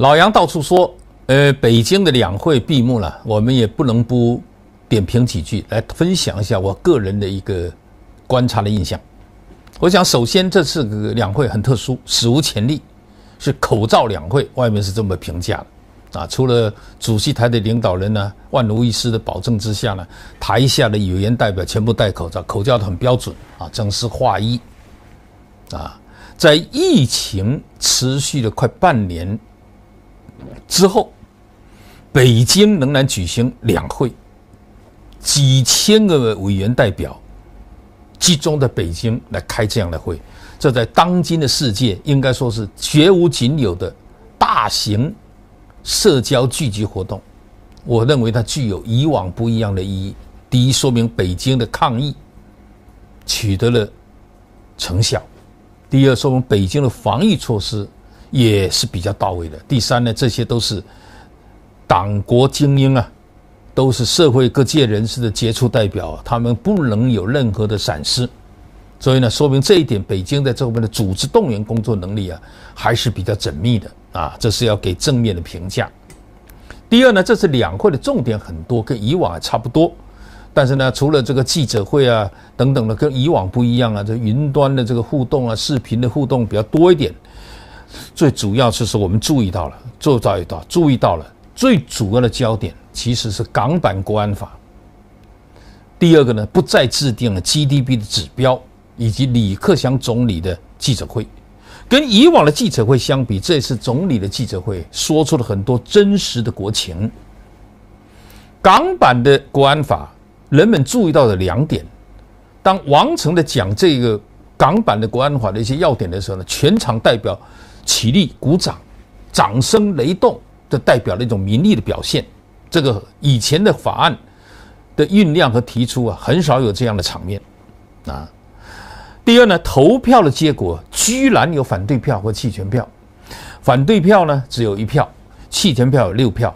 老杨到处说，呃，北京的两会闭幕了，我们也不能不点评几句，来分享一下我个人的一个观察的印象。我想，首先这次两会很特殊，史无前例，是口罩两会，外面是这么评价的。啊，除了主席台的领导人呢，万无一失的保证之下呢，台下的委员代表全部戴口罩，口罩的很标准啊，整式划一。啊，在疫情持续了快半年。之后，北京仍然举行两会，几千个委员代表集中在北京来开这样的会，这在当今的世界应该说是绝无仅有的大型社交聚集活动。我认为它具有以往不一样的意义。第一，说明北京的抗疫取得了成效；第二，说明北京的防疫措施。也是比较到位的。第三呢，这些都是党国精英啊，都是社会各界人士的杰出代表，他们不能有任何的闪失。所以呢，说明这一点，北京在这方面的组织动员工作能力啊还是比较缜密的啊，这是要给正面的评价。第二呢，这次两会的重点很多，跟以往还差不多，但是呢，除了这个记者会啊等等的，跟以往不一样啊，这云端的这个互动啊，视频的互动比较多一点。最主要就是我们注意到了，做到一道，注意到了最主要的焦点其实是港版国安法。第二个呢，不再制定了 GDP 的指标，以及李克强总理的记者会，跟以往的记者会相比，这次总理的记者会说出了很多真实的国情。港版的国安法，人们注意到了两点：当王成的讲这个港版的国安法的一些要点的时候呢，全场代表。起立鼓掌，掌声雷动，这代表了一种民意的表现。这个以前的法案的酝酿和提出啊，很少有这样的场面啊。第二呢，投票的结果居然有反对票和弃权票，反对票呢只有一票，弃权票有六票。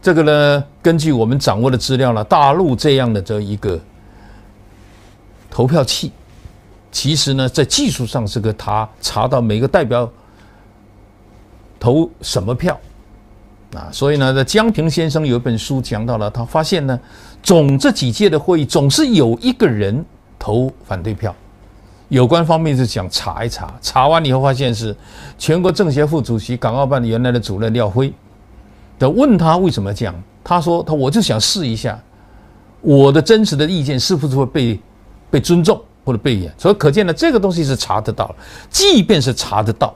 这个呢，根据我们掌握的资料呢，大陆这样的这一个投票器，其实呢，在技术上是个他查到每个代表。投什么票，啊？所以呢，江平先生有一本书讲到了，他发现呢，总这几届的会议总是有一个人投反对票，有关方面是想查一查，查完以后发现是全国政协副主席、港澳办原来的主任廖辉的。问他为什么这样，他说他我就想试一下我的真实的意见是不是会被被尊重或者被演，所以可见呢，这个东西是查得到即便是查得到。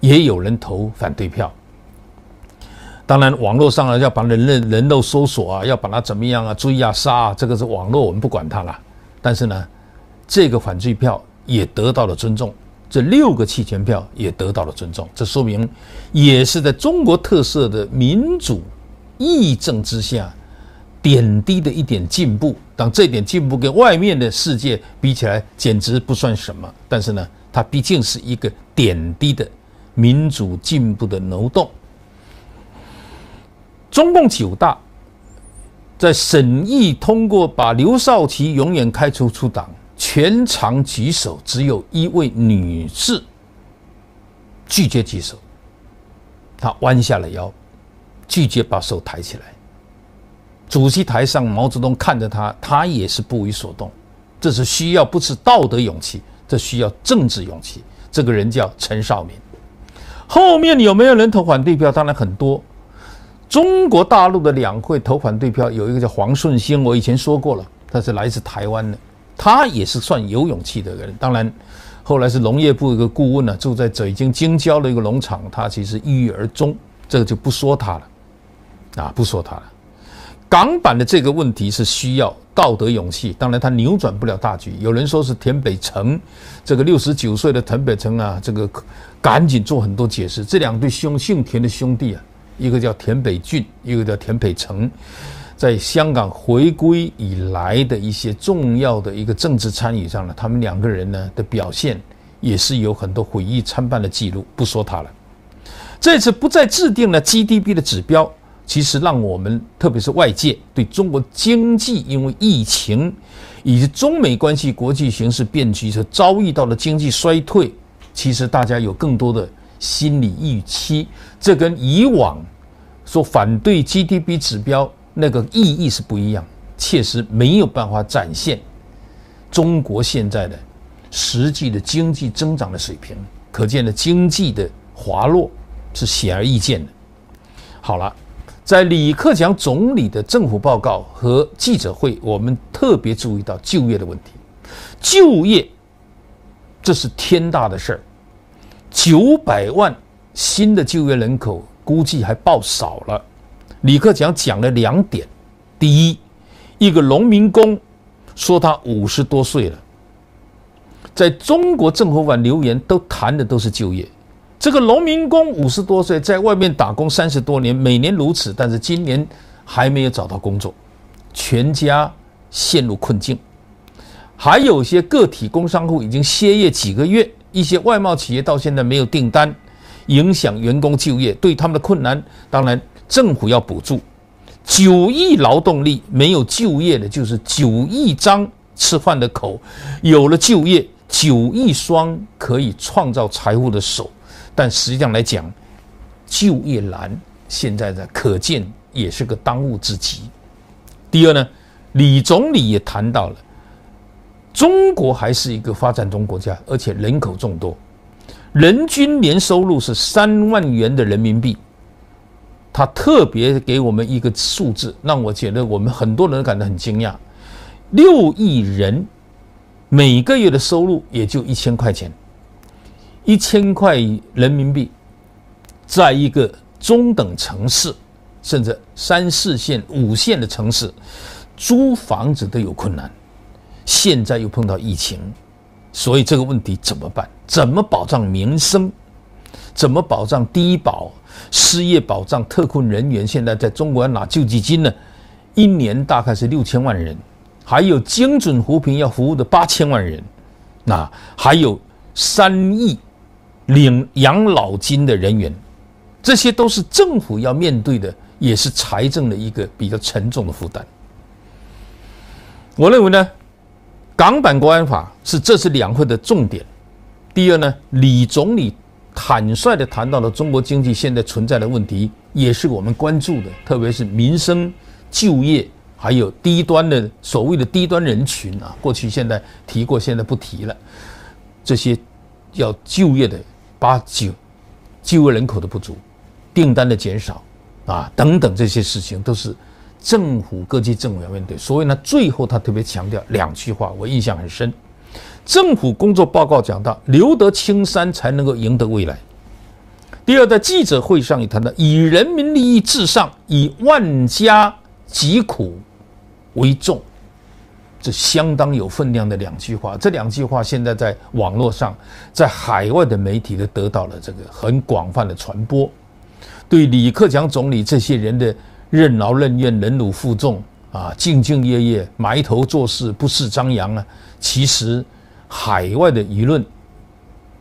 也有人投反对票，当然网络上啊要把人类人肉搜索啊，要把它怎么样啊追啊杀啊，这个是网络我们不管它了。但是呢，这个反对票也得到了尊重，这六个弃权票也得到了尊重。这说明，也是在中国特色的民主议政之下点滴的一点进步。当这点进步跟外面的世界比起来，简直不算什么。但是呢，它毕竟是一个点滴的。民主进步的挪动。中共九大在审议通过把刘少奇永远开除出党，全场举手，只有一位女士拒绝举手，她弯下了腰，拒绝把手抬起来。主席台上，毛泽东看着她，她也是不为所动。这是需要不是道德勇气，这需要政治勇气。这个人叫陈少敏。后面有没有人投反对票？当然很多。中国大陆的两会投反对票有一个叫黄顺兴，我以前说过了，他是来自台湾的，他也是算有勇气的人。当然，后来是农业部一个顾问呢，住在北京京郊的一个农场，他其实郁郁而终，这个就不说他了，啊，不说他了。港版的这个问题是需要。道德勇气，当然他扭转不了大局。有人说是田北辰，这个六十九岁的田北辰啊，这个赶紧做很多解释。这两对兄姓田的兄弟啊，一个叫田北俊，一个叫田北辰，在香港回归以来的一些重要的一个政治参与上呢，他们两个人呢的表现也是有很多毁誉参半的记录。不说他了，这次不再制定了 GDP 的指标。其实让我们，特别是外界对中国经济，因为疫情以及中美关系、国际形势变局，所遭遇到了经济衰退。其实大家有更多的心理预期，这跟以往说反对 GDP 指标那个意义是不一样。确实没有办法展现中国现在的实际的经济增长的水平，可见的经济的滑落是显而易见的。好了。在李克强总理的政府报告和记者会，我们特别注意到就业的问题。就业，这是天大的事儿。九百万新的就业人口估计还报少了。李克强讲了两点：第一，一个农民工说他五十多岁了。在中国政府网留言都谈的都是就业。这个农民工五十多岁，在外面打工三十多年，每年如此，但是今年还没有找到工作，全家陷入困境。还有些个体工商户已经歇业几个月，一些外贸企业到现在没有订单，影响员工就业。对他们的困难，当然政府要补助。九亿劳动力没有就业的，就是九亿张吃饭的口；有了就业，九亿双可以创造财富的手。但实际上来讲，就业难现在的可见也是个当务之急。第二呢，李总理也谈到了，中国还是一个发展中国家，而且人口众多，人均年收入是三万元的人民币。他特别给我们一个数字，让我觉得我们很多人感到很惊讶：六亿人每个月的收入也就一千块钱。一千块人民币，在一个中等城市，甚至三四线、五线的城市，租房子都有困难。现在又碰到疫情，所以这个问题怎么办？怎么保障民生？怎么保障低保、失业保障、特困人员？现在在中国要拿救济金呢，一年大概是六千万人，还有精准扶贫要服务的八千万人，那还有三亿。领养老金的人员，这些都是政府要面对的，也是财政的一个比较沉重的负担。我认为呢，港版国安法是这次两会的重点。第二呢，李总理坦率的谈到了中国经济现在存在的问题，也是我们关注的，特别是民生、就业，还有低端的所谓的低端人群啊。过去现在提过，现在不提了。这些要就业的。八九，就业人口的不足，订单的减少，啊，等等这些事情，都是政府各级政府要面对。所以呢，最后他特别强调两句话，我印象很深。政府工作报告讲到，留得青山才能够赢得未来。第二，在记者会上也谈到，以人民利益至上，以万家疾苦为重。是相当有分量的两句话，这两句话现在在网络上，在海外的媒体都得到了这个很广泛的传播。对李克强总理这些人的任劳任怨、忍辱负重啊，兢兢业业、埋头做事、不事张扬啊，其实海外的舆论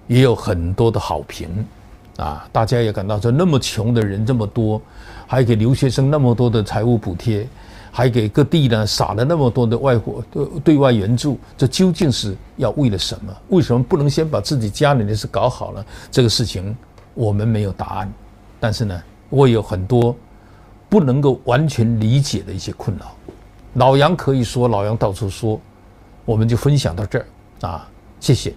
也有很多的好评啊，大家也感到说，那么穷的人这么多，还给留学生那么多的财务补贴。还给各地呢撒了那么多的外国对对外援助，这究竟是要为了什么？为什么不能先把自己家里的事搞好了？这个事情我们没有答案，但是呢，我有很多不能够完全理解的一些困扰。老杨可以说，老杨到处说，我们就分享到这儿啊，谢谢。